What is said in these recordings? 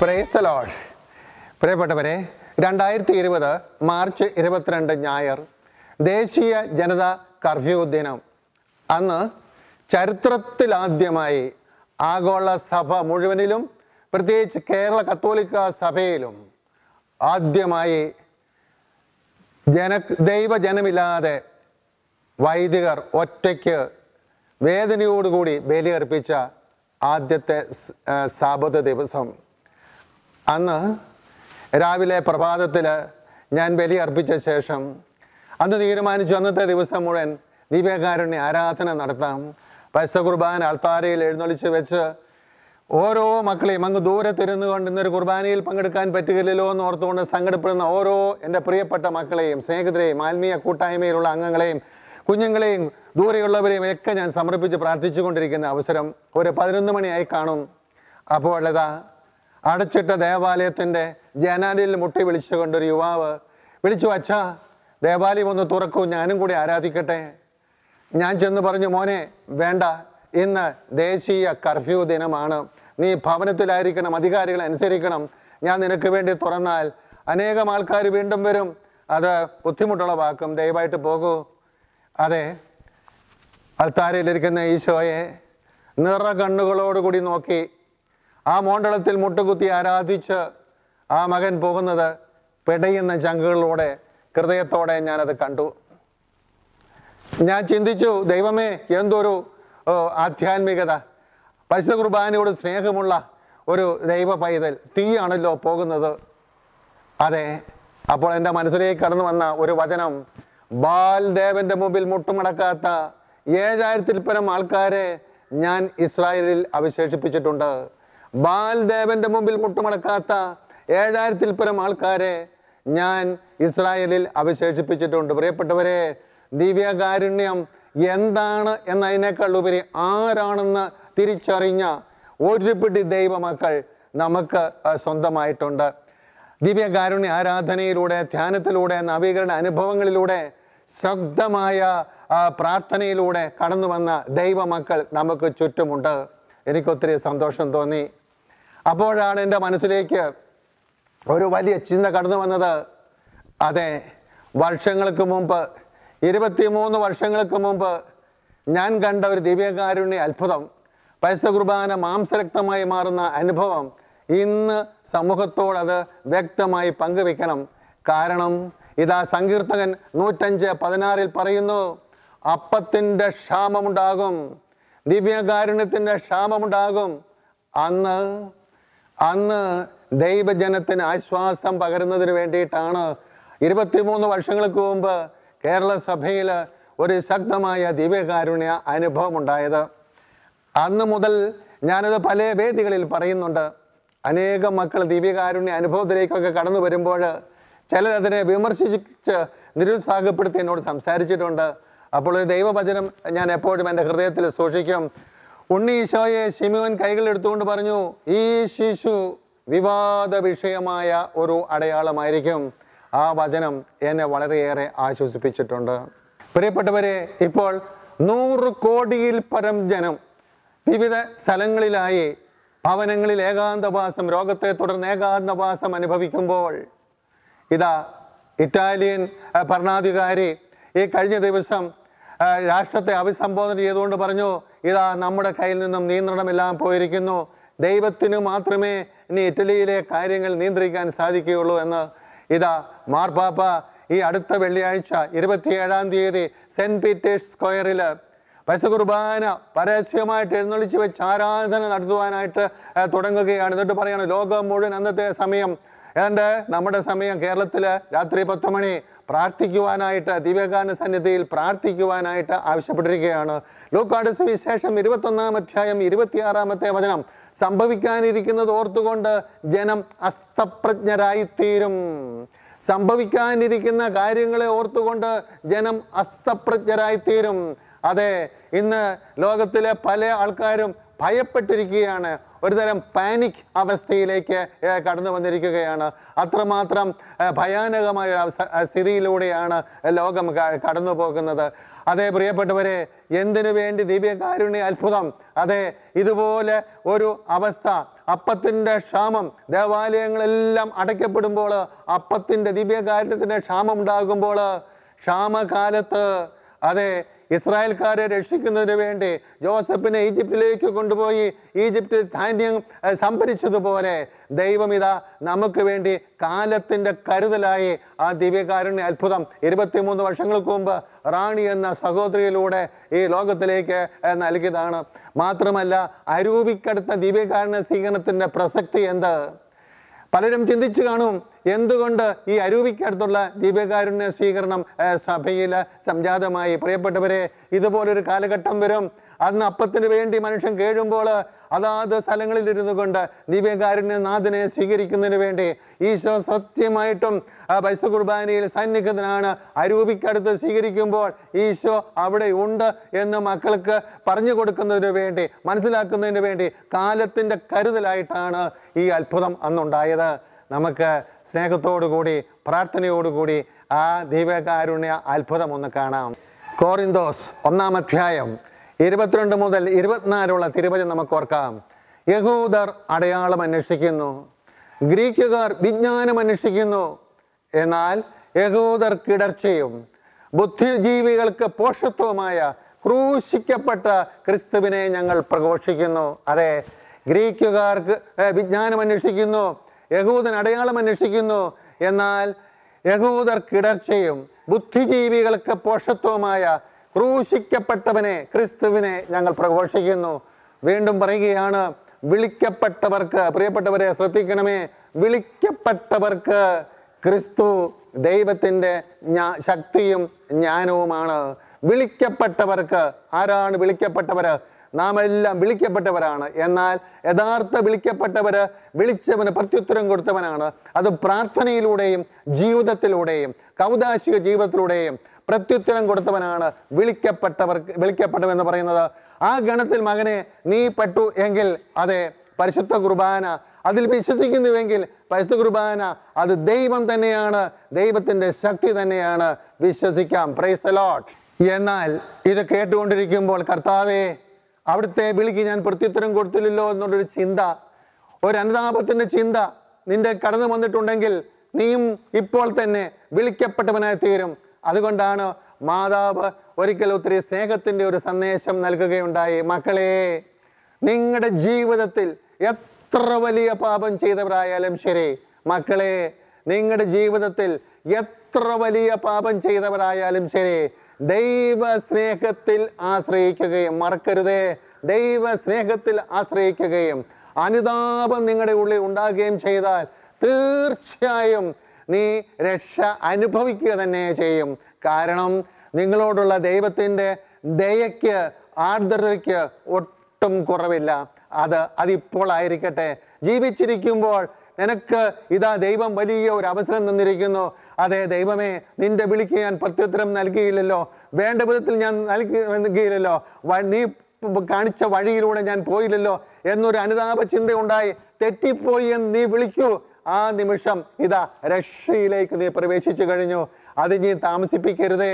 praise load പ്രിയപ്പെട്ടവരെ രണ്ടായിരത്തി ഇരുപത് മാർച്ച് ഇരുപത്തിരണ്ട് ഞായർ ദേശീയ ജനത കർഫ്യൂ ദിനം അന്ന് ചരിത്രത്തിലാദ്യമായി ആഗോള സഭ മുഴുവനിലും പ്രത്യേകിച്ച് കേരള കത്തോലിക്ക സഭയിലും ആദ്യമായി ജന ദൈവജനമില്ലാതെ വൈദികർ ഒറ്റയ്ക്ക് വേദനയോടുകൂടി ബലിയർപ്പിച്ച ആദ്യത്തെ സാബത ദിവസം അന്ന് രാവിലെ പ്രഭാതത്തിൽ ഞാൻ ബലി അർപ്പിച്ച ശേഷം അന്ന് തീരുമാനിച്ചു അന്നത്തെ ദിവസം മുഴുവൻ ദിവ്യകാരുണ്യ ആരാധന നടത്താം പശ കുർബാന അൾത്താരയിൽ എഴുന്നള്ളിച്ച് വെച്ച് ഓരോ മക്കളെയും അങ്ങ് ദൂരത്തിരുന്നു കൊണ്ട് ഇന്നൊരു കുർബാനയിൽ പങ്കെടുക്കാൻ പറ്റുകയില്ലല്ലോ എന്ന് ഓർത്തുകൊണ്ട് സങ്കടപ്പെടുന്ന ഓരോ എൻ്റെ പ്രിയപ്പെട്ട മക്കളെയും സ്നേഹിതരെയും ആത്മീയ കൂട്ടായ്മയിലുള്ള അംഗങ്ങളെയും കുഞ്ഞുങ്ങളെയും ദൂരെയുള്ളവരെയും ഒക്കെ ഞാൻ സമർപ്പിച്ച് പ്രാർത്ഥിച്ചുകൊണ്ടിരിക്കുന്ന അവസരം ഒരു പതിനൊന്ന് മണിയായി കാണും അപ്പോൾ ഇതാ അടച്ചിട്ട ദേവാലയത്തിൻ്റെ ജനാലിൽ മുട്ടി വിളിച്ചുകൊണ്ട് ഒരു യുവാവ് വിളിച്ചു അച്ഛാ ദേവാലയം ഒന്ന് തുറക്കൂ ഞാനും കൂടി ആരാധിക്കട്ടെ ഞാൻ ചെന്ന് പറഞ്ഞു മോനെ വേണ്ട ഇന്ന് ദേശീയ കർഫ്യൂ ദിനമാണ് നീ ഭവനത്തിലായിരിക്കണം അധികാരികൾ അനുസരിക്കണം ഞാൻ നിനക്ക് വേണ്ടി തുറന്നാൽ അനേകം ആൾക്കാർ വീണ്ടും വരും അത് വാക്കും ദയവായിട്ട് പോകൂ അതെ അൽത്താരയിലിരിക്കുന്ന ഈശോയെ നിറ നോക്കി ആ മോണ്ടളത്തിൽ മുട്ടുകുത്തി ആരാധിച്ച് ആ മകൻ പോകുന്നത് പിടയുന്ന ചങ്കുകളിലൂടെ ഹൃദയത്തോടെ ഞാനത് കണ്ടു ഞാൻ ചിന്തിച്ചു ദൈവമേ എന്തൊരു ആധ്യാത്മികത പശു കുർബാനയോട് സ്നേഹമുള്ള ഒരു ദൈവ പൈതൽ തീയാണല്ലോ പോകുന്നത് അതെ അപ്പോൾ എൻ്റെ മനസ്സിലേക്ക് കടന്നു വന്ന ഒരു വചനം ബാൽദേവൻ്റെ മുമ്പിൽ മുട്ടുമടക്കാത്ത ഏഴായിരത്തിൽ പരം ആൾക്കാരെ ഞാൻ ഇസ്രായേലിൽ അവശേഷിപ്പിച്ചിട്ടുണ്ട് ബാൽദേവന്റെ മുമ്പിൽ മുട്ടുമടക്കാത്ത ഏഴായിരത്തിൽ പരം ആൾക്കാരെ ഞാൻ ഇസ്രായേലിൽ അവശേഷിപ്പിച്ചിട്ടുണ്ട് പ്രിയപ്പെട്ടവരെ ദിവ്യകാരുണ്യം എന്താണ് എന്നതിനേക്കാൾ ഉപരി ആരാണെന്ന് തിരിച്ചറിഞ്ഞ ഒരു പിടി ദൈവമക്കൾ നമുക്ക് സ്വന്തമായിട്ടുണ്ട് ദിവ്യകാരുണ്യ ആരാധനയിലൂടെ ധ്യാനത്തിലൂടെ നവീകരണ അനുഭവങ്ങളിലൂടെ ശബ്ദമായ പ്രാർത്ഥനയിലൂടെ കടന്നു വന്ന ദൈവമക്കൾ നമുക്ക് ചുറ്റുമുണ്ട് എനിക്കൊത്തിരി സന്തോഷം തോന്നി അപ്പോഴാണ് എൻ്റെ മനസ്സിലേക്ക് ഒരു വലിയ ചിന്ത കടന്നു വന്നത് അതെ വർഷങ്ങൾക്ക് മുമ്പ് ഇരുപത്തിമൂന്ന് വർഷങ്ങൾക്ക് മുമ്പ് ഞാൻ കണ്ട ഒരു ദിവ്യകാരുണ്യ അത്ഭുതം പൈസ കുർബാന മാംസരക്തമായി മാറുന്ന അനുഭവം ഇന്ന് സമൂഹത്തോട് അത് വ്യക്തമായി പങ്കുവെക്കണം കാരണം ഇതാ സങ്കീർത്തകൻ നൂറ്റഞ്ച് പതിനാറിൽ പറയുന്നു അപ്പത്തിൻ്റെ ക്ഷാമമുണ്ടാകും ദിവ്യകാരുണ്യത്തിൻ്റെ ക്ഷാമമുണ്ടാകും അന്ന് അന്ന് ദൈവജനത്തിന് ആശ്വാസം പകരുന്നതിന് വേണ്ടിയിട്ടാണ് ഇരുപത്തിമൂന്ന് വർഷങ്ങൾക്ക് മുമ്പ് കേരള സഭയിൽ ഒരു ശക്തമായ ദിവ്യകാരുണ്യ അനുഭവം ഉണ്ടായത് അന്ന് മുതൽ ഞാനത് പല വേദികളിൽ പറയുന്നുണ്ട് അനേകം മക്കൾ ദിവ്യകാരുണ്യ അനുഭവത്തിലേക്കൊക്കെ കടന്നു വരുമ്പോൾ ചിലരതിനെ വിമർശിച്ച് നിരുത്സാഹപ്പെടുത്തി എന്നോട് സംസാരിച്ചിട്ടുണ്ട് അപ്പോൾ ഒരു ദൈവവചനം ഞാൻ എപ്പോഴും എൻ്റെ ഹൃദയത്തിൽ സൂക്ഷിക്കും ഉണ്ണി ഈശോയെ ശിമുവൻ കൈകളെടുത്തുകൊണ്ട് പറഞ്ഞു ഈ ശിശു വിവാദ വിഷയമായ ഒരു അടയാളമായിരിക്കും ആ വചനം എന്നെ വളരെയേറെ ആശ്വസിപ്പിച്ചിട്ടുണ്ട് പ്രിയപ്പെട്ടവരെ ഇപ്പോൾ നൂറ് കോടിയിൽ പരം ജനം വിവിധ സ്ഥലങ്ങളിലായി ഭവനങ്ങളിൽ ഏകാന്തവാസം രോഗത്തെ തുടർന്ന് ഏകാന്തവാസം അനുഭവിക്കുമ്പോൾ ഇതാ ഇറ്റാലിയൻ ഭരണാധികാരി ഈ കഴിഞ്ഞ ദിവസം രാഷ്ട്രത്തെ അഭിസംബോധന ചെയ്തുകൊണ്ട് പറഞ്ഞു ഇതാ നമ്മുടെ കയ്യിൽ നിന്നും നിയന്ത്രണമെല്ലാം പോയിരിക്കുന്നു ദൈവത്തിന് മാത്രമേ ഇനി ഇറ്റലിയിലെ കാര്യങ്ങൾ നിയന്ത്രിക്കാൻ സാധിക്കുകയുള്ളൂ എന്ന് ഇതാ മാർപ്പാപ്പ ഈ അടുത്ത വെള്ളിയാഴ്ച ഇരുപത്തിയേഴാം തീയതി സെൻറ്റ് പീറ്റേഴ്സ് സ്ക്വയറിൽ പശുകുർബാന പരസ്യമായിട്ട് എഴുന്നള്ളിച്ച് വെച്ച് ആരാധന നടത്തുവാനായിട്ട് തുടങ്ങുകയാണ് എന്നിട്ട് പറയണം ലോകം മുഴുവൻ അന്നത്തെ സമയം ഏതാണ്ട് നമ്മുടെ സമയം കേരളത്തിൽ രാത്രി പത്ത് മണി പ്രാർത്ഥിക്കുവാനായിട്ട് ദിവ്യകാന സന്നിധിയിൽ പ്രാർത്ഥിക്കുവാനായിട്ട് ആവശ്യപ്പെട്ടിരിക്കുകയാണ് ലൂക്കാട് വിശേഷം ഇരുപത്തൊന്നാം അധ്യായം ഇരുപത്തിയാറാമത്തെ വചനം സംഭവിക്കാനിരിക്കുന്നത് ഓർത്തുകൊണ്ട് ജനം അസ്തപ്രജ്ഞരായിത്തീരും സംഭവിക്കാനിരിക്കുന്ന കാര്യങ്ങളെ ഓർത്തുകൊണ്ട് ജനം അസ്തപ്രജ്ഞരായിത്തീരും അതെ ഇന്ന് ലോകത്തിലെ പല ആൾക്കാരും ഭയപ്പെട്ടിരിക്കുകയാണ് ഒരുതരം പാനിക് അവസ്ഥയിലേക്ക് കടന്നു വന്നിരിക്കുകയാണ് അത്രമാത്രം ഭയാനകമായ ഒരു സ്ഥിതിയിലൂടെയാണ് ലോകം കടന്നു പോകുന്നത് അതെ പ്രിയപ്പെട്ടവരെ എന്തിനു വേണ്ടി ദിവ്യകാരുണ്യ അത്ഭുതം അതെ ഇതുപോലെ ഒരു അവസ്ഥ അപ്പത്തിൻ്റെ ക്ഷാമം ദേവാലയങ്ങളെല്ലാം അടയ്ക്കപ്പെടുമ്പോൾ അപ്പത്തിൻ്റെ ദിവ്യകാരുണ്യത്തിൻ്റെ ക്ഷാമം ഉണ്ടാകുമ്പോൾ ക്ഷാമകാലത്ത് അതെ ഇസ്രായേൽക്കാരെ രക്ഷിക്കുന്നതിന് വേണ്ടി ജോസഫിനെ ഈജിപ്തിലേക്ക് കൊണ്ടുപോയി ഈജിപ്തിൽ ധാന്യം സംഭരിച്ചതുപോലെ ദൈവം ഇതാ നമുക്ക് വേണ്ടി കാലത്തിൻ്റെ കരുതലായി ആ ദിവ്യകാരുണ്യ അത്ഭുതം ഇരുപത്തിമൂന്ന് വർഷങ്ങൾക്ക് മുമ്പ് റാണി എന്ന സഹോദരിയിലൂടെ ഈ ലോകത്തിലേക്ക് നൽകിയതാണ് മാത്രമല്ല അരൂപിക്കടുത്ത ദിവ്യകാരുണ്യ സ്വീകരണത്തിൻ്റെ പ്രസക്തി എന്ത് പലരും ചിന്തിച്ചു കാണും എന്തുകൊണ്ട് ഈ അരൂപിക്കടുത്തുള്ള ദീപകാരുണ്യ സ്വീകരണം സഭയിൽ സംജാതമായി പ്രിയപ്പെട്ടവരെ ഇതുപോലൊരു കാലഘട്ടം വരും അന്ന് അപ്പത്തിന് വേണ്ടി മനുഷ്യൻ കേഴുമ്പോൾ അതാത് സ്ഥലങ്ങളിലിരുന്നു കൊണ്ട് നാഥനെ സ്വീകരിക്കുന്നതിന് വേണ്ടി ഈശോ സത്യമായിട്ടും പൈസ കുർബാനയിൽ സന്നിഹിതനാണ് അരൂപിക്കടുത്ത് സ്വീകരിക്കുമ്പോൾ ഈശോ അവിടെ ഉണ്ട് എന്ന് മക്കൾക്ക് പറഞ്ഞു കൊടുക്കുന്നതിന് വേണ്ടി മനസ്സിലാക്കുന്നതിന് വേണ്ടി കാലത്തിൻ്റെ കരുതലായിട്ടാണ് ഈ അത്ഭുതം അന്നുണ്ടായത് നമുക്ക് സ്നേഹത്തോടുകൂടി പ്രാർത്ഥനയോടുകൂടി ആ ദൈവകാരുണ്യ അത്ഭുതം ഒന്ന് കാണാം കോറിന്തോസ് ഒന്നാം അധ്യായം ഇരുപത്തിരണ്ട് മുതൽ ഇരുപത്തിനാലുള്ള തിരുവചനം നമുക്ക് ഓർക്കാം യഹൂദർ അടയാളം അന്വേഷിക്കുന്നു ഗ്രീക്കുകാർ വിജ്ഞാനം അന്വേഷിക്കുന്നു എന്നാൽ യഹൂദർ കിടർച്ചയും ബുദ്ധിജീവികൾക്ക് പോഷത്വമായ ക്രൂശിക്കപ്പെട്ട ക്രിസ്തുവിനെ ഞങ്ങൾ പ്രഘോഷിക്കുന്നു അതെ ഗ്രീക്കുകാർക്ക് വിജ്ഞാനം അന്വേഷിക്കുന്നു യഹൂദൻ അടയാളം അന്വേഷിക്കുന്നു എന്നാൽ യഹൂദർ കിടർച്ചയും ബുദ്ധിജീവികൾക്ക് പോഷത്വമായ ക്രൂശിക്കപ്പെട്ടവനെ ക്രിസ്തുവിനെ ഞങ്ങൾ പ്രഘോഷിക്കുന്നു വീണ്ടും പറയുകയാണ് വിളിക്കപ്പെട്ടവർക്ക് പ്രിയപ്പെട്ടവരെ ശ്രദ്ധിക്കണമേ വിളിക്കപ്പെട്ടവർക്ക് ക്രിസ്തു ദൈവത്തിൻ്റെ ഞാ ശക്തിയും ജ്ഞാനവുമാണ് വിളിക്കപ്പെട്ടവർക്ക് ആരാണ് വിളിക്കപ്പെട്ടവർ നാം എല്ലാം വിളിക്കപ്പെട്ടവരാണ് എന്നാൽ യഥാർത്ഥ വിളിക്കപ്പെട്ടവർ വിളിച്ചവന് പ്രത്യുത്തരം കൊടുത്തവനാണ് അത് പ്രാർത്ഥനയിലൂടെയും ജീവിതത്തിലൂടെയും കൗതാശിക ജീവിതത്തിലൂടെയും പ്രത്യുത്തരം കൊടുത്തവനാണ് വിളിക്കപ്പെട്ടവർ എന്ന് പറയുന്നത് ആ ഗണത്തിൽ മകനെ നീ പെട്ടു എങ്കിൽ അതെ പരിശുദ്ധ കുർബാന അതിൽ വിശ്വസിക്കുന്നുവെങ്കിൽ പരിശുദ്ധ കുർബാന അത് ദൈവം തന്നെയാണ് ദൈവത്തിൻ്റെ ശക്തി തന്നെയാണ് വിശ്വസിക്കാം പ്രൈസ് ലോട്ട് എന്നാൽ ഇത് കേട്ടുകൊണ്ടിരിക്കുമ്പോൾ കർത്താവേ അവിടുത്തെ വിളിക്ക് ഞാൻ പ്രത്യുത്തരം കൊടുത്തില്ലല്ലോ എന്നുള്ളൊരു ചിന്ത ഒരു അനുതാപത്തിന്റെ ചിന്ത നിന്റെ കടന്നു വന്നിട്ടുണ്ടെങ്കിൽ നീയും ഇപ്പോൾ തന്നെ വിളിക്കപ്പെട്ടവനായി തീരും അതുകൊണ്ടാണ് മാതാവ് ഒരിക്കൽ ഒത്തിരി സ്നേഹത്തിന്റെ ഒരു സന്ദേശം നൽകുകയുണ്ടായി മക്കളെ നിങ്ങളുടെ ജീവിതത്തിൽ എത്ര വലിയ പാപം ചെയ്തവരായാലും ശരി മക്കളെ നിങ്ങളുടെ ജീവിതത്തിൽ എത്ര വലിയ പാപം ചെയ്തവരായാലും ശരി ദൈവസ്നേഹത്തിൽ ആശ്രയിക്കുകയും മറക്കരുതേ ദൈവസ്നേഹത്തിൽ ആശ്രയിക്കുകയും അനുതാപം നിങ്ങളുടെ ഉള്ളിൽ ഉണ്ടാകുകയും ചെയ്താൽ തീർച്ചയായും നീ രക്ഷ അനുഭവിക്കുക തന്നെ ചെയ്യും കാരണം നിങ്ങളോടുള്ള ദൈവത്തിൻ്റെ ദയയ്ക്ക് ആർദ്രതയ്ക്ക് ഒട്ടും കുറവില്ല അത് അതിപ്പോൾ ആയിരിക്കട്ടെ ജീവിച്ചിരിക്കുമ്പോൾ നിനക്ക് ഇതാ ദൈവം വലിയ ഒരു അവസരം തന്നിരിക്കുന്നു അതേ ദൈവമേ നിന്റെ വിളിക്ക് ഞാൻ പ്രത്യുത്തരം നൽകിയില്ലല്ലോ വേണ്ട വിധത്തിൽ ഞാൻ നൽകി നൽകിയില്ലല്ലോ നീ കാണിച്ച വഴിയിലൂടെ ഞാൻ പോയില്ലല്ലോ എന്നൊരു അനുതാപ ചിന്തയുണ്ടായി തെറ്റിപ്പോയി എന്ന് നീ വിളിക്കൂ ആ നിമിഷം ഇതാ രക്ഷയിലേക്ക് നീ പ്രവേശിച്ചു കഴിഞ്ഞു അത് നീ താമസിപ്പിക്കരുതേ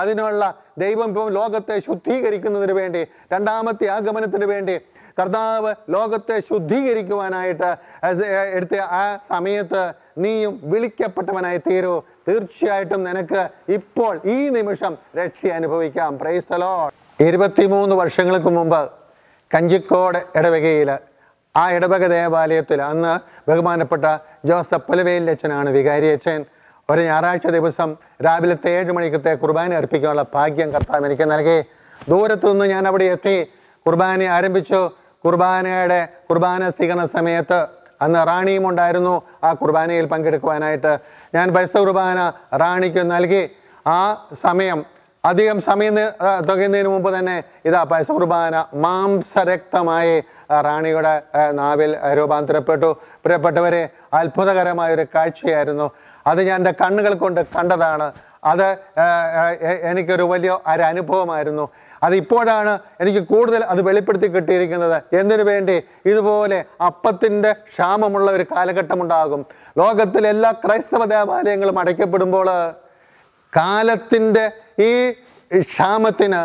അതിനുള്ള ദൈവം ഇപ്പം ലോകത്തെ ശുദ്ധീകരിക്കുന്നതിന് വേണ്ടി രണ്ടാമത്തെ ആഗമനത്തിന് വേണ്ടി കർത്താവ് ലോകത്തെ ശുദ്ധീകരിക്കുവാനായിട്ട് എടുത്ത ആ സമയത്ത് നീയും വിളിക്കപ്പെട്ടവനായി തീരൂ തീർച്ചയായിട്ടും നിനക്ക് ഇപ്പോൾ ഈ നിമിഷം രക്ഷ അനുഭവിക്കാം പ്രൈസലോ ഇരുപത്തിമൂന്ന് വർഷങ്ങൾക്ക് മുമ്പ് കഞ്ചിക്കോട് ഇടവകയിൽ ആ ഇടവക ദേവാലയത്തിൽ അന്ന് ബഹുമാനപ്പെട്ട ജോസഫ് പലവേലച്ചനാണ് വികാരി അച്ഛൻ ഒരു ഞായറാഴ്ച ദിവസം രാവിലത്തെ ഏഴ് മണിക്കത്തെ കുർബാന അർപ്പിക്കാനുള്ള ഭാഗ്യം കർത്താവ് എനിക്ക് നൽകി ദൂരത്തു നിന്ന് ഞാൻ അവിടെ എത്തി കുർബാന ആരംഭിച്ചു കുർബാനയുടെ കുർബാന സ്വീകരണ സമയത്ത് അന്ന് റാണിയും ഉണ്ടായിരുന്നു ആ കുർബാനയിൽ പങ്കെടുക്കുവാനായിട്ട് ഞാൻ പരിശുദ്ധ കുർബാന റാണിക്ക് നൽകി ആ സമയം അധികം സമയം തുകയുന്നതിന് മുമ്പ് തന്നെ ഇതാ പൈസ കുർബാന മാംസരക്തമായി റാണിയുടെ നാവിൽ രൂപാന്തരപ്പെട്ടു പ്രിയപ്പെട്ടവരെ അത്ഭുതകരമായ ഒരു കാഴ്ചയായിരുന്നു അത് ഞാൻ എൻ്റെ കണ്ണുകൾ കൊണ്ട് കണ്ടതാണ് അത് എനിക്കൊരു വലിയ ഒരു അനുഭവമായിരുന്നു അത് ഇപ്പോഴാണ് എനിക്ക് കൂടുതൽ അത് വെളിപ്പെടുത്തി കിട്ടിയിരിക്കുന്നത് എന്തിനു വേണ്ടി ഇതുപോലെ അപ്പത്തിൻ്റെ ക്ഷാമമുള്ള ഒരു കാലഘട്ടമുണ്ടാകും ലോകത്തിലെ എല്ലാ ക്രൈസ്തവ ദേവാലയങ്ങളും അടയ്ക്കപ്പെടുമ്പോൾ കാലത്തിൻ്റെ ഈ ക്ഷാമത്തിന്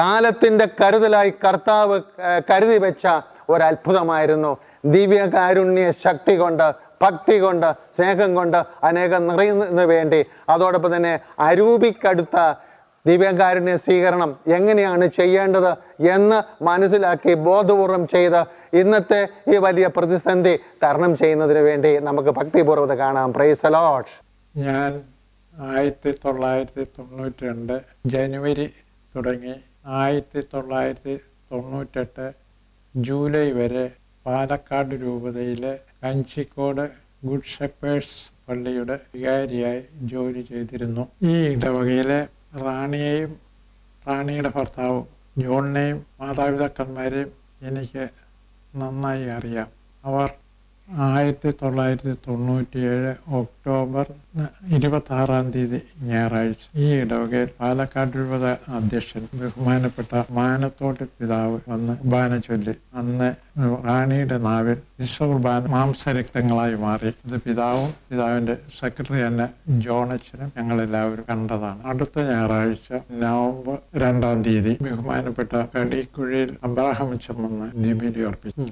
കാലത്തിൻ്റെ കരുതലായി കർത്താവ് കരുതി വെച്ച ഒരത്ഭുതമായിരുന്നു ദിവ്യകാരുണ്യ ശക്തി കൊണ്ട് ഭക്തി കൊണ്ട് സ്നേഹം കൊണ്ട് അനേകം നിറയുന്നതിന് വേണ്ടി അതോടൊപ്പം തന്നെ അരൂപിക്കടുത്ത ദിവ്യകാരുണ്യ സ്വീകരണം എങ്ങനെയാണ് ചെയ്യേണ്ടത് എന്ന് മനസ്സിലാക്കി ബോധപൂർവം ചെയ്ത് ഇന്നത്തെ ഈ വലിയ പ്രതിസന്ധി തരണം ചെയ്യുന്നതിന് വേണ്ടി നമുക്ക് ഭക്തിപൂർവ്വത കാണാം പ്രൈസ് അലോട്ട് ഞാൻ ആയിരത്തി തൊള്ളായിരത്തി തൊണ്ണൂറ്റി രണ്ട് ജനുവരി തുടങ്ങി ആയിരത്തി തൊള്ളായിരത്തി തൊണ്ണൂറ്റെട്ട് ജൂലൈ വരെ പാലക്കാട് രൂപതയിലെ കഞ്ചിക്കോട് ഗുഡ് ഷെപ്പേഴ്സ് പള്ളിയുടെ വികാരിയായി ജോലി ചെയ്തിരുന്നു ഈ ഇടവകയിലെ റാണിയെയും റാണിയുടെ ഭർത്താവും ജോണിനെയും മാതാപിതാക്കന്മാരെയും എനിക്ക് നന്നായി അറിയാം അവർ ആയിരത്തി തൊള്ളായിരത്തി ഏഴ് ഒക്ടോബർ ആറാം തീയതി ഞായറാഴ്ച ഈ ഇടവകയിൽ പാലക്കാട് രൂപത അധ്യക്ഷൻ ബഹുമാനപ്പെട്ട മാനത്തോട്ട് പിതാവ് വന്ന് ബാന ചൊല്ലി അന്ന് റാണിയുടെ നാവിൽ വിശ്വകുർബാന മാംസരക്തങ്ങളായി മാറി ഇത് പിതാവും പിതാവിന്റെ സെക്രട്ടറി തന്നെ ജോണച്ചനും ഞങ്ങളെല്ലാവരും കണ്ടതാണ് അടുത്ത ഞായറാഴ്ച നവംബർ രണ്ടാം തീയതി ബഹുമാനപ്പെട്ട കടിക്കുഴിയിൽ അബ്രാഹം ചെമ്മെന്ന് നിബിലി അർപ്പിച്ചു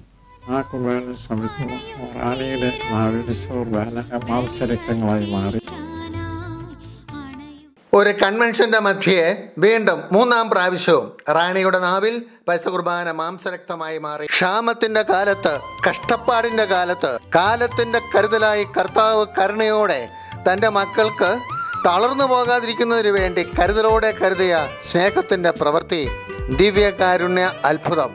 ആ കുബേരൻ ശ്രമിക്കും റാണിയുടെ മാവിലിസൂർ മാറി ഒരു കൺവെൻഷന്റെ മധ്യേ വീണ്ടും മൂന്നാം പ്രാവശ്യവും റാണിയുടെ നാവിൽ പൈസകുർബാന മാംസരക്തമായി മാറി ക്ഷാമത്തിന്റെ കാലത്ത് കഷ്ടപ്പാടിന്റെ കാലത്ത് കാലത്തിന്റെ കരുതലായി കർത്താവ് കരുണയോടെ തന്റെ മക്കൾക്ക് തളർന്നു പോകാതിരിക്കുന്നതിന് വേണ്ടി കരുതലോടെ കരുതിയ സ്നേഹത്തിന്റെ പ്രവൃത്തി ദിവ്യകാരുണ്യ അത്ഭുതം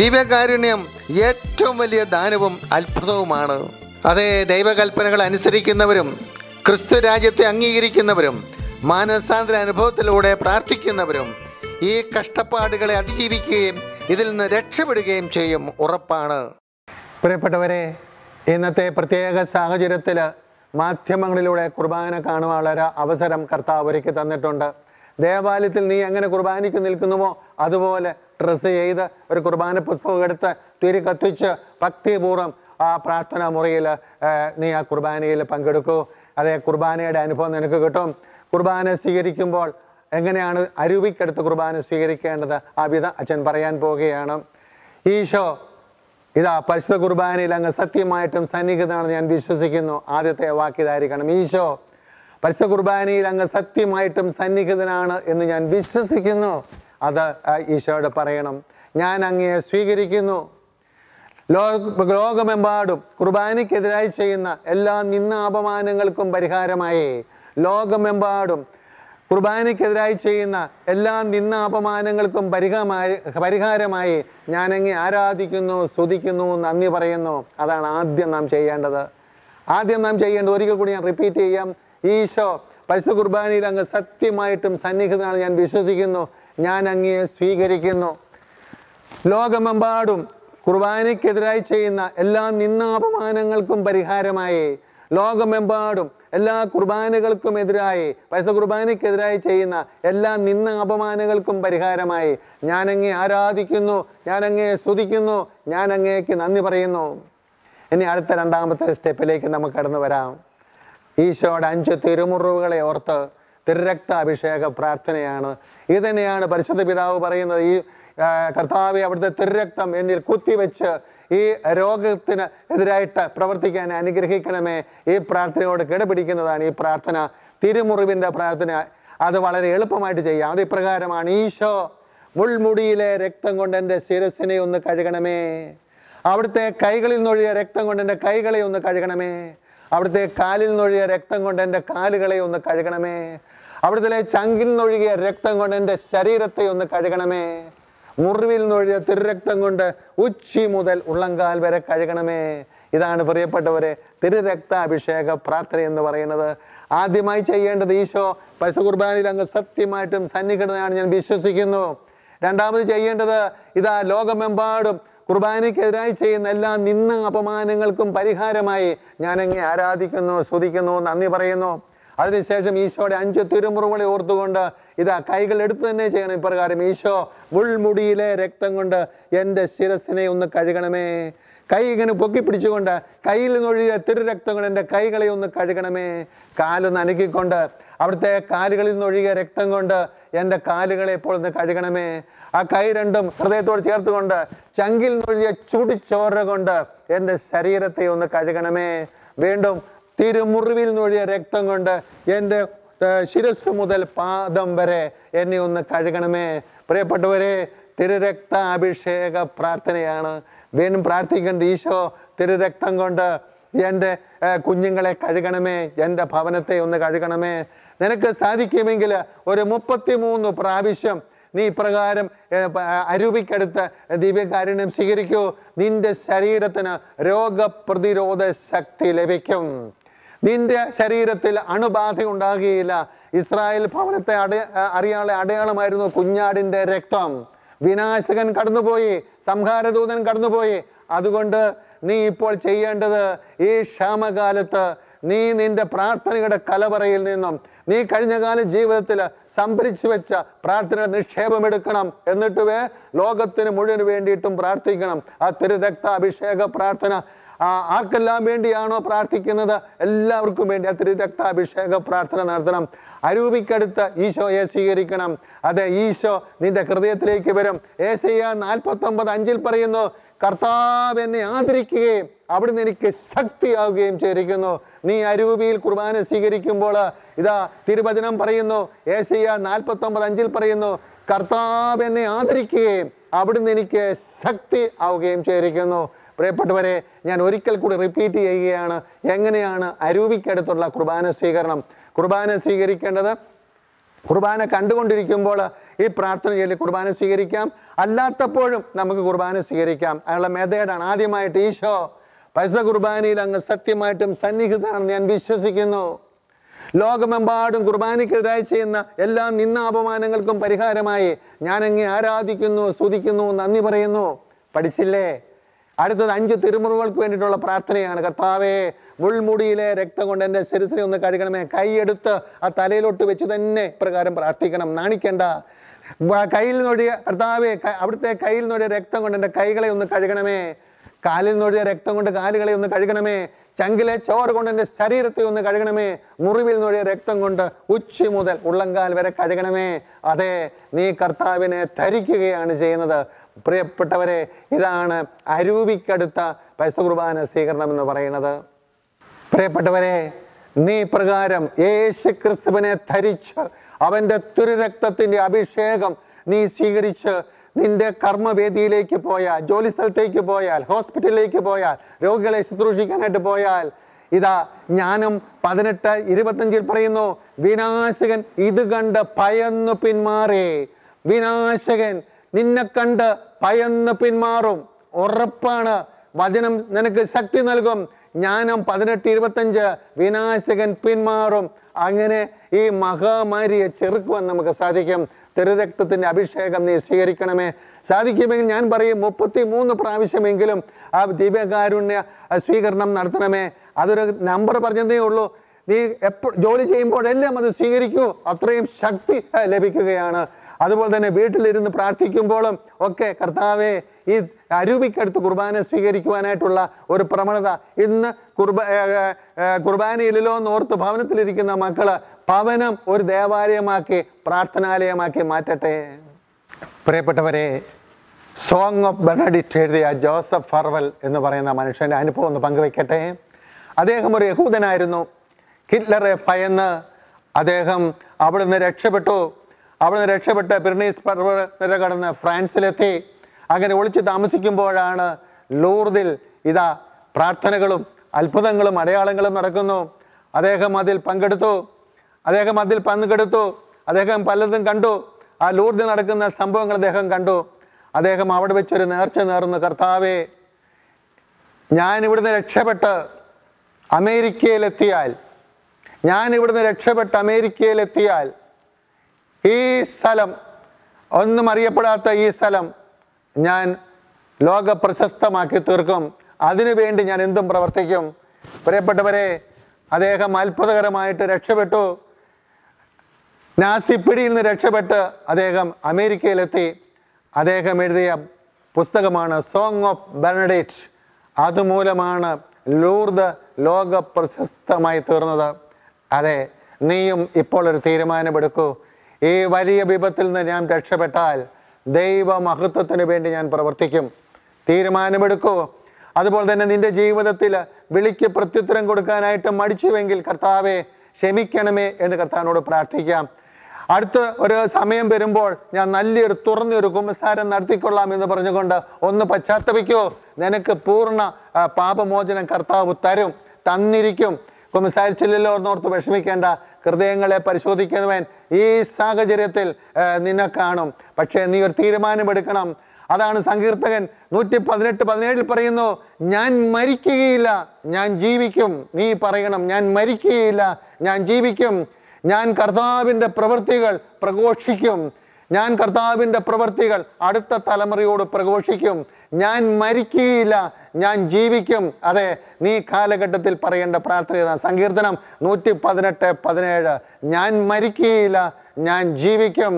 ദിവ്യകാരുണ്യം ഏറ്റവും വലിയ ദാനവും അത്ഭുതവുമാണ് അതെ ദൈവകൽപ്പനകൾ അനുസരിക്കുന്നവരും ക്രിസ്തു രാജ്യത്തെ അംഗീകരിക്കുന്നവരും മാനസാന്തര അനുഭവത്തിലൂടെ പ്രാർത്ഥിക്കുന്നവരും ഈ കഷ്ടപ്പാടുകളെ അതിജീവിക്കുകയും ഇതിൽ നിന്ന് രക്ഷപ്പെടുകയും ചെയ്യും ഉറപ്പാണ് പ്രിയപ്പെട്ടവരെ ഇന്നത്തെ പ്രത്യേക സാഹചര്യത്തിൽ മാധ്യമങ്ങളിലൂടെ കുർബാന കാണുവാനുള്ള അവസരം കർത്താവ് ഒരുക്കി തന്നിട്ടുണ്ട് ദേവാലയത്തിൽ നീ എങ്ങനെ കുർബാനയ്ക്ക് നിൽക്കുന്നുവോ അതുപോലെ ഡ്രസ്സ് ചെയ്ത് ഒരു കുർബാന പുസ്തകം എടുത്ത് തിരി കത്തിച്ച് ഭക്തിപൂർവ്വം ആ പ്രാർത്ഥനാ മുറിയിൽ നീ ആ കുർബാനയിൽ പങ്കെടുക്കൂ അതേ കുർബാനയുടെ അനുഭവം നിനക്ക് കിട്ടും കുർബാന സ്വീകരിക്കുമ്പോൾ എങ്ങനെയാണ് അരുവിക്കെടുത്ത് കുർബാന സ്വീകരിക്കേണ്ടത് ആ വിധ അച്ഛൻ പറയാൻ പോവുകയാണ് ഈശോ ഇതാ പരിശുദ്ധ കുർബാനയിൽ അങ്ങ് സത്യമായിട്ടും സന്നിഹിതമാണെന്ന് ഞാൻ വിശ്വസിക്കുന്നു ആദ്യത്തെ വാക്യതായിരിക്കണം ഈശോ പരിശുദ്ധ കുർബാനയിൽ അങ്ങ് സത്യമായിട്ടും സന്നിഹിതനാണ് എന്ന് ഞാൻ വിശ്വസിക്കുന്നു അത് ഈശോയോട് പറയണം ഞാൻ അങ്ങയെ സ്വീകരിക്കുന്നു ലോക ലോകമെമ്പാടും കുർബാനയ്ക്കെതിരായി ചെയ്യുന്ന എല്ലാ നിന്ന അപമാനങ്ങൾക്കും പരിഹാരമായി ലോകമെമ്പാടും കുർബാനയ്ക്കെതിരായി ചെയ്യുന്ന എല്ലാ നിന്ന അപമാനങ്ങൾക്കും പരിഹമായി പരിഹാരമായി ഞാനങ്ങ് ആരാധിക്കുന്നു സ്തുതിക്കുന്നു നന്ദി പറയുന്നു അതാണ് ആദ്യം നാം ചെയ്യേണ്ടത് ആദ്യം നാം ചെയ്യേണ്ടത് ഒരിക്കൽ കൂടി ഞാൻ റിപ്പീറ്റ് ചെയ്യാം ഈശോ പരിശുദ്ധ കുർബാനയിൽ അങ്ങ് സത്യമായിട്ടും സന്നിഹിതനാണ് ഞാൻ വിശ്വസിക്കുന്നു ഞാൻ അങ്ങയെ സ്വീകരിക്കുന്നു ലോകമെമ്പാടും കുർബാനയ്ക്കെതിരായി ചെയ്യുന്ന എല്ലാ നിന്നാപമാനങ്ങൾക്കും പരിഹാരമായി ലോകമെമ്പാടും എല്ലാ കുർബാനകൾക്കും എതിരായി പൈസ കുർബാനയ്ക്കെതിരായി ചെയ്യുന്ന എല്ലാ നിന്ന അപമാനങ്ങൾക്കും പരിഹാരമായി ഞാനങ്ങെ ആരാധിക്കുന്നു ഞാനങ്ങേ സ്തുതിക്കുന്നു ഞാനങ്ങേക്ക് നന്ദി പറയുന്നു ഇനി അടുത്ത രണ്ടാമത്തെ സ്റ്റെപ്പിലേക്ക് നമുക്ക് കടന്നു വരാം ഈശോയുടെ അഞ്ച് തിരുമുറിവുകളെ ഓർത്ത് തിരരക്ത അഭിഷേക പ്രാർത്ഥനയാണ് ഇത് തന്നെയാണ് പരിശുദ്ധ പിതാവ് പറയുന്നത് ഈ കർത്താവ് അവിടുത്തെ തിരരക്തം എന്നിൽ കുത്തിവെച്ച് ഈ രോഗത്തിന് എതിരായിട്ട് പ്രവർത്തിക്കാൻ അനുഗ്രഹിക്കണമേ ഈ പ്രാർത്ഥനയോട് കിടപിടിക്കുന്നതാണ് ഈ പ്രാർത്ഥന തിരുമുറിവിൻ്റെ പ്രാർത്ഥന അത് വളരെ എളുപ്പമായിട്ട് ചെയ്യാം അത് ഇപ്രകാരമാണ് ഈശോ മുൾമുടിയിലെ രക്തം കൊണ്ട് എൻ്റെ ശിരസിനെ ഒന്ന് കഴുകണമേ അവിടുത്തെ കൈകളിൽ നിന്നൊഴിയ രക്തം കൊണ്ട് എൻ്റെ കൈകളെ ഒന്ന് കഴുകണമേ അവിടുത്തെ കാലിൽ നിന്നൊഴിയ രക്തം കൊണ്ട് എൻ്റെ കാലുകളെ ഒന്ന് കഴുകണമേ അവിടുത്തെ ചങ്കിൽ നിന്നൊഴുകിയ രക്തം കൊണ്ട് എൻ്റെ ശരീരത്തെ ഒന്ന് കഴുകണമേ മുറിവിൽ നിന്നൊഴിയ തിരുരക്തം കൊണ്ട് ഉച്ചി മുതൽ ഉള്ളങ്കാൽ വരെ കഴുകണമേ ഇതാണ് പ്രിയപ്പെട്ടവരെ അഭിഷേക പ്രാർത്ഥന എന്ന് പറയുന്നത് ആദ്യമായി ചെയ്യേണ്ടത് ഈശോ പശു കുർബാനയിൽ അങ്ങ് സത്യമായിട്ടും സന്നിഹിതനാണ് ഞാൻ വിശ്വസിക്കുന്നു രണ്ടാമത് ചെയ്യേണ്ടത് ഇതാ ലോകമെമ്പാടും കുർബാനയ്ക്കെതിരായി ചെയ്യുന്ന എല്ലാ നിന്ന അപമാനങ്ങൾക്കും പരിഹാരമായി ഞാൻ അങ്ങേ ആരാധിക്കുന്നു സ്തുതിക്കുന്നു നന്ദി പറയുന്നു അതിനുശേഷം ഈശോയുടെ അഞ്ച് തിരുമുറുകളെ ഓർത്തുകൊണ്ട് ഇതാ കൈകൾ എടുത്തു തന്നെ ചെയ്യണം ഇപ്രകാരം ഈശോ മുൾമുടിയിലെ രക്തം കൊണ്ട് എൻ്റെ ശിരസിനെ ഒന്ന് കഴുകണമേ കൈ ഇങ്ങനെ പൊക്കി പിടിച്ചുകൊണ്ട് കയ്യിൽ നിന്നൊഴുകിയ രക്തം കൊണ്ട് എൻ്റെ കൈകളെ ഒന്ന് കഴുകണമേ കാലൊന്ന് അനക്കിക്കൊണ്ട് അവിടുത്തെ കാലുകളിൽ നിന്നൊഴുകിയ രക്തം കൊണ്ട് എൻ്റെ കാലുകളെ ഇപ്പോൾ ഒന്ന് കഴുകണമേ ആ കൈ രണ്ടും ഹൃദയത്തോട് ചേർത്തുകൊണ്ട് ചങ്കിൽ നിന്നൊഴുകിയ ചുടിച്ചോര കൊണ്ട് എൻ്റെ ശരീരത്തെ ഒന്ന് കഴുകണമേ വീണ്ടും തിരുമുറിവിൽ നിന്നൊഴിയ രക്തം കൊണ്ട് എൻ്റെ ശിരസ് മുതൽ പാദം വരെ എന്നെ ഒന്ന് കഴുകണമേ പ്രിയപ്പെട്ടവരെ തിരുരക്ത അഭിഷേക പ്രാർത്ഥനയാണ് വീണ്ടും പ്രാർത്ഥിക്കേണ്ട ഈശോ തിരുരക്തം കൊണ്ട് എൻ്റെ കുഞ്ഞുങ്ങളെ കഴുകണമേ എൻ്റെ ഭവനത്തെ ഒന്ന് കഴുകണമേ നിനക്ക് സാധിക്കുമെങ്കിൽ ഒരു മൂന്ന് പ്രാവശ്യം നീ ഇപ്രകാരം അരൂപിക്കെടുത്ത് ദിവ്യകാരുണ്യം സ്വീകരിക്കൂ നിന്റെ ശരീരത്തിന് രോഗപ്രതിരോധ ശക്തി ലഭിക്കും നിന്റെ ശരീരത്തിൽ അണുബാധ ഉണ്ടാകുകയില്ല ഇസ്രായേൽ ഭവനത്തെ അടയ അറിയാളെ അടയാളമായിരുന്നു കുഞ്ഞാടിൻ്റെ രക്തം വിനാശകൻ കടന്നുപോയി സംഹാരദൂതൻ കടന്നുപോയി അതുകൊണ്ട് നീ ഇപ്പോൾ ചെയ്യേണ്ടത് ഈ ക്ഷാമകാലത്ത് നീ നിന്റെ പ്രാർത്ഥനയുടെ കലവറയിൽ നിന്നും നീ കഴിഞ്ഞ കാല ജീവിതത്തിൽ സംഭരിച്ചു വെച്ച പ്രാർത്ഥനയുടെ നിക്ഷേപം എടുക്കണം എന്നിട്ട് ലോകത്തിന് മുഴുവൻ വേണ്ടിയിട്ടും പ്രാർത്ഥിക്കണം ആ തിരുരക്ത അഭിഷേക പ്രാർത്ഥന ആർക്കെല്ലാം വേണ്ടിയാണോ പ്രാർത്ഥിക്കുന്നത് എല്ലാവർക്കും വേണ്ടി അത്തിരി രക്താഭിഷേക പ്രാർത്ഥന നടത്തണം അരൂപിക്കടുത്ത് ഈശോയെ സ്വീകരിക്കണം അതെ ഈശോ നിന്റെ ഹൃദയത്തിലേക്ക് വരും ഏശയ്യ നാൽപ്പത്തൊമ്പത് അഞ്ചിൽ പറയുന്നു കർത്താവ് എന്നെ ആദരിക്കുകയും അവിടുന്ന് എനിക്ക് ശക്തിയാവുകയും ചെയ്തിരിക്കുന്നു നീ അരൂപിയിൽ കുർബാന സ്വീകരിക്കുമ്പോൾ ഇതാ തിരുവചനം പറയുന്നു ഏശയ്യ നാൽപ്പത്തൊമ്പത് അഞ്ചിൽ പറയുന്നു കർത്താവ് എന്നെ ആദരിക്കുകയും അവിടുന്ന് എനിക്ക് ശക്തി ആവുകയും ചെയ്തിരിക്കുന്നു പ്രിയപ്പെട്ടവരെ ഞാൻ ഒരിക്കൽ കൂടി റിപ്പീറ്റ് ചെയ്യുകയാണ് എങ്ങനെയാണ് അരൂപിക്കടുത്തുള്ള കുർബാന സ്വീകരണം കുർബാന സ്വീകരിക്കേണ്ടത് കുർബാന കണ്ടുകൊണ്ടിരിക്കുമ്പോൾ ഈ പ്രാർത്ഥന ചൊല്ലി കുർബാന സ്വീകരിക്കാം അല്ലാത്തപ്പോഴും നമുക്ക് കുർബാന സ്വീകരിക്കാം അതിനുള്ള മെതേഡാണ് ആദ്യമായിട്ട് ഈശോ പൈസ കുർബാനയിൽ അങ്ങ് സത്യമായിട്ടും സന്നിഹിതനാണെന്ന് ഞാൻ വിശ്വസിക്കുന്നു ലോകമെമ്പാടും കുർബാനയ്ക്കെതിരായി ചെയ്യുന്ന എല്ലാ അപമാനങ്ങൾക്കും പരിഹാരമായി ഞാനങ്ങെ ആരാധിക്കുന്നു സ്തുതിക്കുന്നു നന്ദി പറയുന്നു പഠിച്ചില്ലേ അടുത്തത് അഞ്ച് തിരുമുറുകൾക്ക് വേണ്ടിയിട്ടുള്ള പ്രാർത്ഥനയാണ് കർത്താവേ മുൾമുടിയിലെ രക്തം കൊണ്ട് എൻ്റെ ശിരസിനെ ഒന്ന് കഴുകണമേ കൈയെടുത്ത് ആ തലയിലോട്ട് വെച്ച് തന്നെ ഇപ്രകാരം പ്രാർത്ഥിക്കണം നാണിക്കേണ്ട കയ്യിൽ നിന്നൊഴിയ കർത്താവേ അവിടുത്തെ കയ്യിൽ നിന്നൊഴിയ രക്തം കൊണ്ട് എൻ്റെ കൈകളെ ഒന്ന് കഴുകണമേ കാലിൽ നിന്നൊഴിയ രക്തം കൊണ്ട് കാലുകളെ ഒന്ന് കഴുകണമേ ചങ്കിലെ ചോറ് കൊണ്ട് എൻ്റെ ശരീരത്തെ ഒന്ന് കഴുകണമേ മുറിവിൽ നിന്നൊഴിയ രക്തം കൊണ്ട് ഉച്ചി മുതൽ ഉള്ളങ്കാൽ വരെ കഴുകണമേ അതെ നീ കർത്താവിനെ ധരിക്കുകയാണ് ചെയ്യുന്നത് പ്രിയപ്പെട്ടവരെ ഇതാണ് അരൂപിക്കടുത്ത പൈസകുർബാന സ്വീകരണം എന്ന് പറയുന്നത് പ്രിയപ്പെട്ടവരെ നീ പ്രകാരം യേശു ക്രിസ്തുവിനെ ധരിച്ച് അവൻ്റെ തുരുരക്തത്തിൻ്റെ അഭിഷേകം നീ സ്വീകരിച്ച് നിന്റെ കർമ്മവേദിയിലേക്ക് പോയാൽ ജോലി സ്ഥലത്തേക്ക് പോയാൽ ഹോസ്പിറ്റലിലേക്ക് പോയാൽ രോഗികളെ ശുശ്രൂഷിക്കാനായിട്ട് പോയാൽ ഇതാ ഞാനും പതിനെട്ട് ഇരുപത്തഞ്ചിൽ പറയുന്നു വിനാശകൻ ഇത് കണ്ട് ഭയന്നു പിന്മാറി വിനാശകൻ നിന്നെ കണ്ട് പയന്ന് പിന്മാറും ഉറപ്പാണ് വചനം നിനക്ക് ശക്തി നൽകും ജ്ഞാനം പതിനെട്ട് ഇരുപത്തഞ്ച് വിനാശകൻ പിന്മാറും അങ്ങനെ ഈ മഹാമാരിയെ ചെറുക്കുവാൻ നമുക്ക് സാധിക്കും തിരുരക്തത്തിൻ്റെ അഭിഷേകം നീ സ്വീകരിക്കണമേ സാധിക്കുമെങ്കിൽ ഞാൻ പറയും മുപ്പത്തി മൂന്ന് പ്രാവശ്യമെങ്കിലും ആ ദിവ്യകാരുണ്യ സ്വീകരണം നടത്തണമേ അതൊരു നമ്പർ പറഞ്ഞതേ ഉള്ളൂ നീ എപ്പോൾ ജോലി ചെയ്യുമ്പോഴെല്ലാം അത് സ്വീകരിക്കൂ അത്രയും ശക്തി ലഭിക്കുകയാണ് അതുപോലെ തന്നെ വീട്ടിലിരുന്ന് പ്രാർത്ഥിക്കുമ്പോഴും ഒക്കെ കർത്താവെ ഈ അരുവിക്കടുത്ത് കുർബാന സ്വീകരിക്കുവാനായിട്ടുള്ള ഒരു പ്രവണത ഇന്ന് കുർബ കുർബാനയില്ലല്ലോ എന്നോർത്ത് ഭവനത്തിലിരിക്കുന്ന മക്കള് ഭവനം ഒരു ദേവാലയമാക്കി പ്രാർത്ഥനാലയമാക്കി മാറ്റട്ടെ പ്രിയപ്പെട്ടവരെ സോങ് ഓഫ് ബെനഡിറ്റ് എഴുതിയ ജോസഫ് ഫർവൽ എന്ന് പറയുന്ന മനുഷ്യൻ്റെ അനുഭവം ഒന്ന് പങ്കുവെക്കട്ടെ അദ്ദേഹം ഒരു യഹൂദനായിരുന്നു ഹിറ്റ്ലറെ ഭയന്ന് അദ്ദേഹം അവിടുന്ന് രക്ഷപ്പെട്ടു അവിടെ നിന്ന് രക്ഷപ്പെട്ട് പിരണീസ് പർവ്വതര കടന്ന് ഫ്രാൻസിലെത്തി അങ്ങനെ ഒളിച്ച് താമസിക്കുമ്പോഴാണ് ലൂർദിൽ ഇതാ പ്രാർത്ഥനകളും അത്ഭുതങ്ങളും അടയാളങ്ങളും നടക്കുന്നു അദ്ദേഹം അതിൽ പങ്കെടുത്തു അദ്ദേഹം അതിൽ പങ്കെടുത്തു അദ്ദേഹം പലതും കണ്ടു ആ ലൂർദിൽ നടക്കുന്ന സംഭവങ്ങൾ അദ്ദേഹം കണ്ടു അദ്ദേഹം അവിടെ വെച്ചൊരു നേർച്ച നേർന്നു കർത്താവെ ഞാൻ ഇവിടുന്ന് രക്ഷപ്പെട്ട് അമേരിക്കയിലെത്തിയാൽ ഞാൻ ഇവിടുന്ന് രക്ഷപ്പെട്ട് അമേരിക്കയിലെത്തിയാൽ ഈ സ്ഥലം ഒന്നും അറിയപ്പെടാത്ത ഈ സ്ഥലം ഞാൻ ലോക പ്രശസ്തമാക്കി തീർക്കും അതിനുവേണ്ടി ഞാൻ എന്തും പ്രവർത്തിക്കും പ്രിയപ്പെട്ടവരെ അദ്ദേഹം അത്ഭുതകരമായിട്ട് രക്ഷപ്പെട്ടു നാസി പിടിയിൽ നിന്ന് രക്ഷപ്പെട്ട് അദ്ദേഹം അമേരിക്കയിലെത്തി അദ്ദേഹം എഴുതിയ പുസ്തകമാണ് സോങ് ഓഫ് ബെർണഡേറ്റ് അതുമൂലമാണ് ലൂർദ് ലോക പ്രശസ്തമായി തീർന്നത് അതെ നീയും ഇപ്പോൾ ഒരു തീരുമാനമെടുക്കൂ ഈ വലിയ വിപത്തിൽ നിന്ന് ഞാൻ രക്ഷപ്പെട്ടാൽ ദൈവമഹത്വത്തിന് വേണ്ടി ഞാൻ പ്രവർത്തിക്കും തീരുമാനമെടുക്കൂ അതുപോലെ തന്നെ നിന്റെ ജീവിതത്തിൽ വിളിക്ക് പ്രത്യുത്തരം കൊടുക്കാനായിട്ട് മടിച്ചുവെങ്കിൽ കർത്താവെ ക്ഷമിക്കണമേ എന്ന് കർത്താവിനോട് പ്രാർത്ഥിക്കാം അടുത്ത ഒരു സമയം വരുമ്പോൾ ഞാൻ നല്ലൊരു തുറന്നൊരു കുമ്പസാരം നടത്തിക്കൊള്ളാം എന്ന് പറഞ്ഞുകൊണ്ട് ഒന്ന് പശ്ചാത്തപിക്കോ നിനക്ക് പൂർണ്ണ പാപമോചനം കർത്താവ് തരും തന്നിരിക്കും കുമ്പസാരിച്ചില്ലല്ലോ എന്നോർത്ത് വിഷമിക്കേണ്ട ഹൃദയങ്ങളെ പരിശോധിക്കുന്നവൻ ഈ സാഹചര്യത്തിൽ നിന്നെ കാണും പക്ഷേ നീ ഒരു തീരുമാനമെടുക്കണം അതാണ് സങ്കീർത്തകൻ നൂറ്റി പതിനെട്ട് പതിനേഴിൽ പറയുന്നു ഞാൻ മരിക്കുകയില്ല ഞാൻ ജീവിക്കും നീ പറയണം ഞാൻ മരിക്കുകയില്ല ഞാൻ ജീവിക്കും ഞാൻ കർത്താവിൻ്റെ പ്രവൃത്തികൾ പ്രഘോഷിക്കും ഞാൻ കർത്താവിൻ്റെ പ്രവൃത്തികൾ അടുത്ത തലമുറയോട് പ്രഘോഷിക്കും ഞാൻ മരിക്കുകയില്ല ഞാൻ ജീവിക്കും അതെ നീ കാലഘട്ടത്തിൽ പറയേണ്ട പ്രാർത്ഥന സങ്കീർത്തനം നൂറ്റി പതിനെട്ട് പതിനേഴ് ഞാൻ മരിക്കുകയില്ല ഞാൻ ജീവിക്കും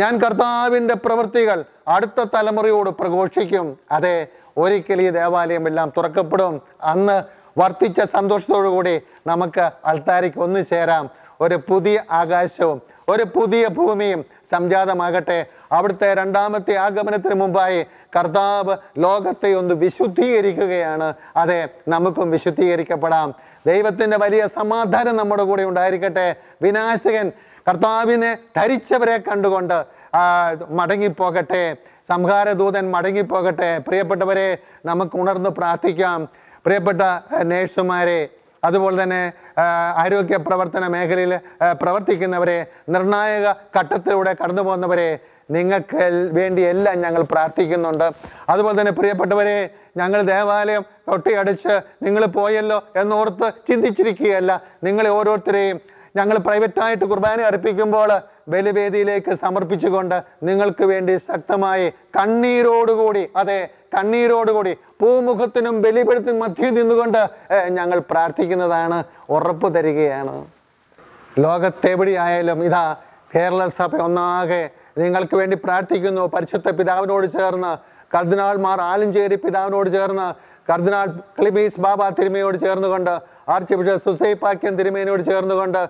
ഞാൻ കർത്താവിൻ്റെ പ്രവൃത്തികൾ അടുത്ത തലമുറയോട് പ്രഘോഷിക്കും അതെ ഒരിക്കൽ ഈ ദേവാലയം എല്ലാം തുറക്കപ്പെടും അന്ന് വർദ്ധിച്ച സന്തോഷത്തോടു കൂടി നമുക്ക് അൾത്താരിക്ക് ഒന്നു ചേരാം ഒരു പുതിയ ആകാശവും ഒരു പുതിയ ഭൂമിയും സംജാതമാകട്ടെ അവിടുത്തെ രണ്ടാമത്തെ ആഗമനത്തിന് മുമ്പായി കർത്താവ് ലോകത്തെ ഒന്ന് വിശുദ്ധീകരിക്കുകയാണ് അതെ നമുക്കും വിശുദ്ധീകരിക്കപ്പെടാം ദൈവത്തിൻ്റെ വലിയ സമാധാനം നമ്മുടെ കൂടെ ഉണ്ടായിരിക്കട്ടെ വിനാശകൻ കർത്താവിനെ ധരിച്ചവരെ കണ്ടുകൊണ്ട് മടങ്ങിപ്പോകട്ടെ സംഹാരദൂതൻ മടങ്ങിപ്പോകട്ടെ പ്രിയപ്പെട്ടവരെ നമുക്ക് ഉണർന്ന് പ്രാർത്ഥിക്കാം പ്രിയപ്പെട്ട നേഴ്സുമാരെ അതുപോലെ തന്നെ ആരോഗ്യ പ്രവർത്തന മേഖലയിൽ പ്രവർത്തിക്കുന്നവരെ നിർണായക ഘട്ടത്തിലൂടെ കടന്നു പോകുന്നവരെ നിങ്ങൾക്ക് വേണ്ടി എല്ലാം ഞങ്ങൾ പ്രാർത്ഥിക്കുന്നുണ്ട് അതുപോലെ തന്നെ പ്രിയപ്പെട്ടവരെ ഞങ്ങൾ ദേവാലയം കൊട്ടിയടിച്ച് നിങ്ങൾ പോയല്ലോ എന്നോർത്ത് ചിന്തിച്ചിരിക്കുകയല്ല നിങ്ങളെ ഓരോരുത്തരെയും ഞങ്ങൾ പ്രൈവറ്റായിട്ട് കുർബാന അർപ്പിക്കുമ്പോൾ ബലിവേദിയിലേക്ക് സമർപ്പിച്ചുകൊണ്ട് നിങ്ങൾക്ക് വേണ്ടി ശക്തമായി കണ്ണീരോടുകൂടി അതെ കണ്ണീരോടുകൂടി പൂമുഖത്തിനും ബലിപീഠത്തിനും മധ്യം നിന്നുകൊണ്ട് ഞങ്ങൾ പ്രാർത്ഥിക്കുന്നതാണ് ഉറപ്പ് തരികയാണ് ലോകത്തെവിടെയായാലും ഇതാ കേരള സഭ ഒന്നാകെ നിങ്ങൾക്ക് വേണ്ടി പ്രാർത്ഥിക്കുന്നു പരിശുദ്ധ പിതാവിനോട് ചേർന്ന് കർദിനാൾമാർ ആലഞ്ചേരി പിതാവിനോട് ചേർന്ന് കർദിനാൾ ക്ലിബീസ് ബാബ തിരുമയോട് ചേർന്നുകൊണ്ട് ആർച്ച് ബിഷപ്പ് സുസൈപ്പാക്യം തിരുമേനോട് ചേർന്നുകൊണ്ട്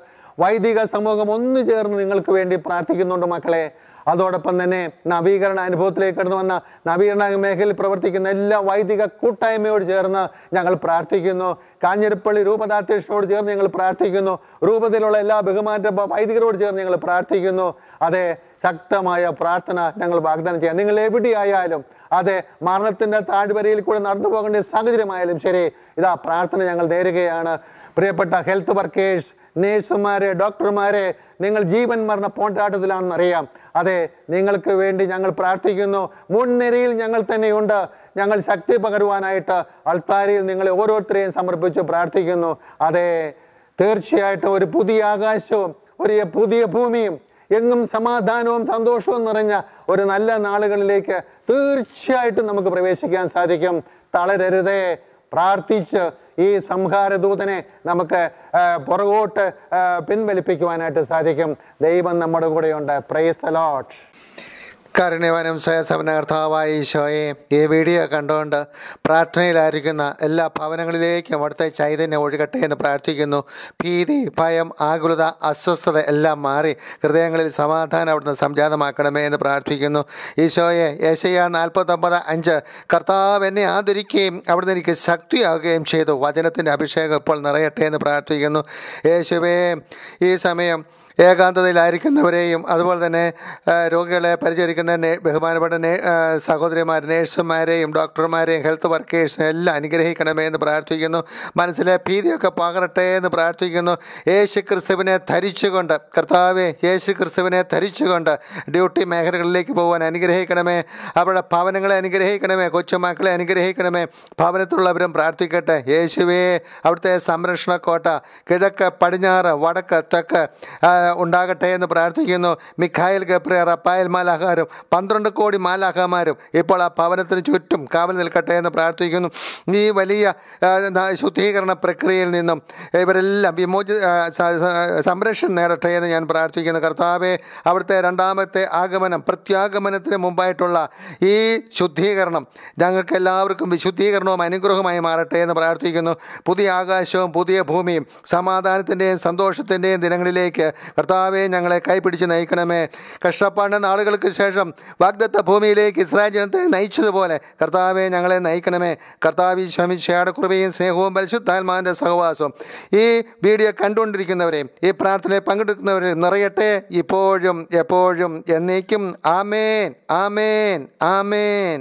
വൈദിക സമൂഹം ഒന്നു ചേർന്ന് നിങ്ങൾക്ക് വേണ്ടി പ്രാർത്ഥിക്കുന്നുണ്ട് മക്കളെ അതോടൊപ്പം തന്നെ നവീകരണ അനുഭവത്തിലേക്ക് കടന്നു വന്ന നവീകരണ മേഖലയിൽ പ്രവർത്തിക്കുന്ന എല്ലാ വൈദിക കൂട്ടായ്മയോട് ചേർന്ന് ഞങ്ങൾ പ്രാർത്ഥിക്കുന്നു കാഞ്ഞിരപ്പള്ളി രൂപതാധ്യക്ഷനോട് ചേർന്ന് ഞങ്ങൾ പ്രാർത്ഥിക്കുന്നു രൂപത്തിലുള്ള എല്ലാ ബഹുമാന വൈദികരോട് ചേർന്ന് ഞങ്ങൾ പ്രാർത്ഥിക്കുന്നു അതെ ശക്തമായ പ്രാർത്ഥന ഞങ്ങൾ വാഗ്ദാനം ചെയ്യാം നിങ്ങൾ എവിടെയായാലും അതെ മരണത്തിൻ്റെ താഴ്വരയിൽ കൂടെ നടന്നു പോകേണ്ട സാഹചര്യമായാലും ശരി ഇതാ പ്രാർത്ഥന ഞങ്ങൾ നേരുകയാണ് പ്രിയപ്പെട്ട ഹെൽത്ത് വർക്കേഴ്സ് നേഴ്സുമാരെ ഡോക്ടർമാരെ നിങ്ങൾ ജീവൻ മരണ അറിയാം അതെ നിങ്ങൾക്ക് വേണ്ടി ഞങ്ങൾ പ്രാർത്ഥിക്കുന്നു മുൻനിരയിൽ ഞങ്ങൾ തന്നെയുണ്ട് ഞങ്ങൾ ശക്തി പകരുവാനായിട്ട് അൾത്താരിയിൽ നിങ്ങളെ ഓരോരുത്തരെയും സമർപ്പിച്ച് പ്രാർത്ഥിക്കുന്നു അതെ തീർച്ചയായിട്ടും ഒരു പുതിയ ആകാശവും ഒരു പുതിയ ഭൂമിയും എങ്ങും സമാധാനവും സന്തോഷവും നിറഞ്ഞ ഒരു നല്ല നാളുകളിലേക്ക് തീർച്ചയായിട്ടും നമുക്ക് പ്രവേശിക്കാൻ സാധിക്കും തളരരുതേ പ്രാർത്ഥിച്ച് ഈ സംഹാരദൂതനെ നമുക്ക് പുറകോട്ട് പിൻവലിപ്പിക്കുവാനായിട്ട് സാധിക്കും ദൈവം നമ്മുടെ കൂടെയുണ്ട് പ്രൈസ് അലോട്ട് കാരുണ്യവാനും സ്വയസമനകർത്താവായ ഈശോയെ ഈ വീഡിയോ കണ്ടുകൊണ്ട് പ്രാർത്ഥനയിലായിരിക്കുന്ന എല്ലാ ഭവനങ്ങളിലേക്കും അവിടുത്തെ ചൈതന്യം ഒഴുകട്ടെ എന്ന് പ്രാർത്ഥിക്കുന്നു ഭീതി ഭയം ആകുലത അസ്വസ്ഥത എല്ലാം മാറി ഹൃദയങ്ങളിൽ സമാധാനം അവിടുന്ന് സംജാതമാക്കണമേ എന്ന് പ്രാർത്ഥിക്കുന്നു ഈശോയെ യേശയ്യ നാൽപ്പത്തൊമ്പത് അഞ്ച് കർത്താവ് എന്നെ ആദരിക്കുകയും അവിടുന്ന് എനിക്ക് ശക്തിയാവുകയും ചെയ്തു വചനത്തിൻ്റെ അഭിഷേകം ഇപ്പോൾ നിറയട്ടെ എന്ന് പ്രാർത്ഥിക്കുന്നു യേശുവേ ഈ സമയം ഏകാന്തതയിലായിരിക്കുന്നവരെയും അതുപോലെ തന്നെ രോഗികളെ പരിചരിക്കുന്ന ബഹുമാനപ്പെട്ട സഹോദരിമാർ നേഴ്സുമാരെയും ഡോക്ടർമാരെയും ഹെൽത്ത് വർക്കേഴ്സിനെ എല്ലാം അനുഗ്രഹിക്കണമേ എന്ന് പ്രാർത്ഥിക്കുന്നു മനസ്സിലെ ഭീതിയൊക്കെ പകരട്ടെ എന്ന് പ്രാർത്ഥിക്കുന്നു യേശു ക്രിസ്തുവിനെ ധരിച്ചുകൊണ്ട് കർത്താവെ യേശു ക്രിസ്തുവിനെ ധരിച്ചുകൊണ്ട് ഡ്യൂട്ടി മേഖലകളിലേക്ക് പോകാൻ അനുഗ്രഹിക്കണമേ അവരുടെ ഭവനങ്ങളെ അനുഗ്രഹിക്കണമേ കൊച്ചുമക്കളെ അനുഗ്രഹിക്കണമേ ഭവനത്തിലുള്ളവരും പ്രാർത്ഥിക്കട്ടെ യേശുവേ അവിടുത്തെ സംരക്ഷണക്കോട്ട കിഴക്ക് പടിഞ്ഞാറ് വടക്ക് തെക്ക് ഉണ്ടാകട്ടെ എന്ന് പ്രാർത്ഥിക്കുന്നു മിഖായൽ ഗബ്രിയർ അപ്പായൽ മാലാഹാരും പന്ത്രണ്ട് കോടി മാലാഹമാരും ഇപ്പോൾ ആ ഭവനത്തിന് ചുറ്റും കാവൽ നിൽക്കട്ടെ എന്ന് പ്രാർത്ഥിക്കുന്നു ഈ വലിയ ശുദ്ധീകരണ പ്രക്രിയയിൽ നിന്നും ഇവരെല്ലാം വിമോചി സംരക്ഷണം നേടട്ടെ എന്ന് ഞാൻ പ്രാർത്ഥിക്കുന്നു കർത്താവെ അവിടുത്തെ രണ്ടാമത്തെ ആഗമനം പ്രത്യാഗമനത്തിന് മുമ്പായിട്ടുള്ള ഈ ശുദ്ധീകരണം ഞങ്ങൾക്ക് എല്ലാവർക്കും വിശുദ്ധീകരണവും അനുഗ്രഹമായി മാറട്ടെ എന്ന് പ്രാർത്ഥിക്കുന്നു പുതിയ ആകാശവും പുതിയ ഭൂമിയും സമാധാനത്തിൻ്റെയും സന്തോഷത്തിൻ്റെയും ദിനങ്ങളിലേക്ക് കർത്താവെ ഞങ്ങളെ കൈപിടിച്ച് നയിക്കണമേ കഷ്ടപ്പാടിൻ്റെ നാളുകൾക്ക് ശേഷം വാഗ്ദത്ത ഭൂമിയിലേക്ക് ഇസ്രായേൽ ജനത്തെ നയിച്ചതുപോലെ കർത്താവെ ഞങ്ങളെ നയിക്കണമേ കർത്താവി ശമിശയുടെ കൃപയും സ്നേഹവും പരിശുദ്ധാത്മാവിൻ്റെ സഹവാസവും ഈ വീഡിയോ കണ്ടുകൊണ്ടിരിക്കുന്നവരെയും ഈ പ്രാർത്ഥനയെ പങ്കെടുക്കുന്നവരെയും നിറയട്ടെ ഇപ്പോഴും എപ്പോഴും എന്നേക്കും ആമേൻ ആമേൻ ആമേൻ